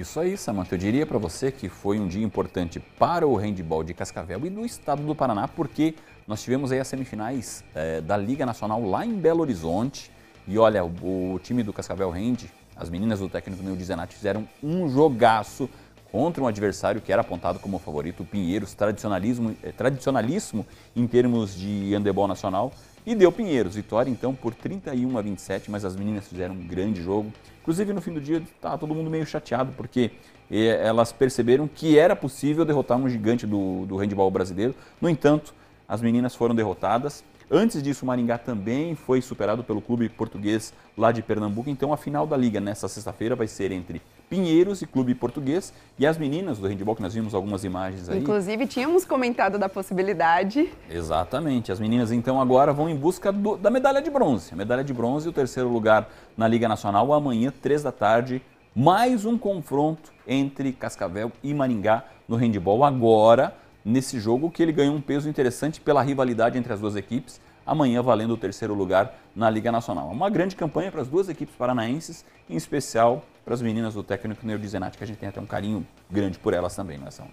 Isso aí, Samantha. Eu diria para você que foi um dia importante para o handball de Cascavel e do estado do Paraná, porque nós tivemos aí as semifinais é, da Liga Nacional lá em Belo Horizonte. E olha, o, o time do Cascavel Rende, as meninas do técnico Neil Dizenati fizeram um jogaço contra um adversário que era apontado como favorito, o Pinheiros, tradicionalismo, eh, tradicionalíssimo em termos de handebol nacional, e deu Pinheiros. Vitória então por 31 a 27, mas as meninas fizeram um grande jogo. Inclusive no fim do dia tá todo mundo meio chateado porque eh, elas perceberam que era possível derrotar um gigante do, do handebol brasileiro. No entanto, as meninas foram derrotadas. Antes disso, o Maringá também foi superado pelo clube português lá de Pernambuco. Então, a final da liga nessa sexta-feira vai ser entre Pinheiros e Clube Português. E as meninas do handball, que nós vimos algumas imagens aí. Inclusive, tínhamos comentado da possibilidade. Exatamente. As meninas, então, agora vão em busca do, da medalha de bronze. A medalha de bronze e o terceiro lugar na Liga Nacional. Amanhã, três da tarde, mais um confronto entre Cascavel e Maringá no handball. Agora, nesse jogo que ele ganhou um peso interessante pela rivalidade entre as duas equipes amanhã valendo o terceiro lugar na Liga Nacional. Uma grande campanha para as duas equipes paranaenses, em especial para as meninas do técnico Neurizenati, que a gente tem até um carinho grande por elas também, não é, São?